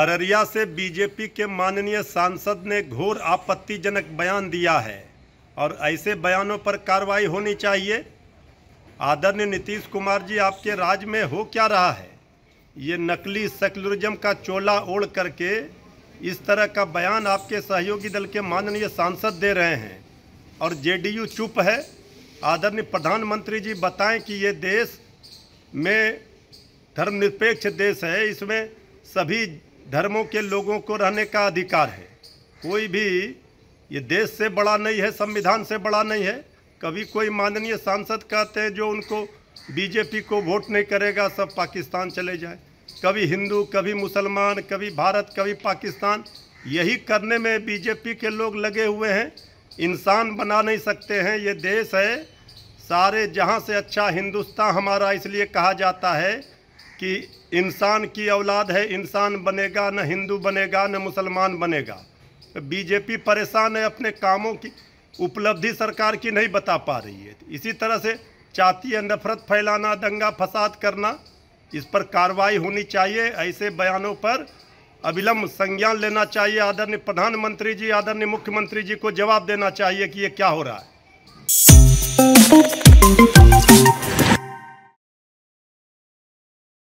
अररिया से बीजेपी के माननीय सांसद ने घोर आपत्तिजनक बयान दिया है और ऐसे बयानों पर कार्रवाई होनी चाहिए आदरणीय नीतीश कुमार जी आपके राज में हो क्या रहा है ये नकली सेकुलरिज्म का चोला ओढ़ करके इस तरह का बयान आपके सहयोगी दल के माननीय सांसद दे रहे हैं और जेडीयू चुप है आदरणीय प्रधानमंत्री जी बताएं कि ये देश में धर्मनिरपेक्ष देश है इसमें सभी धर्मों के लोगों को रहने का अधिकार है कोई भी ये देश से बड़ा नहीं है संविधान से बड़ा नहीं है कभी कोई माननीय सांसद कहते हैं जो उनको बीजेपी को वोट नहीं करेगा सब पाकिस्तान चले जाए कभी हिंदू कभी मुसलमान कभी भारत कभी पाकिस्तान यही करने में बीजेपी के लोग लगे हुए हैं इंसान बना नहीं सकते हैं ये देश है सारे जहां से अच्छा हिंदुस्तान हमारा इसलिए कहा जाता है कि इंसान की औलाद है इंसान बनेगा न हिंदू बनेगा न मुसलमान बनेगा तो बीजेपी परेशान है अपने कामों की उपलब्धि सरकार की नहीं बता पा रही है इसी तरह से चाहती है नफरत फैलाना दंगा फसाद करना इस पर कार्रवाई होनी चाहिए ऐसे बयानों पर अविलंब संज्ञान लेना चाहिए आदरणीय प्रधानमंत्री जी आदरणीय मुख्यमंत्री जी को जवाब देना चाहिए कि ये क्या हो रहा है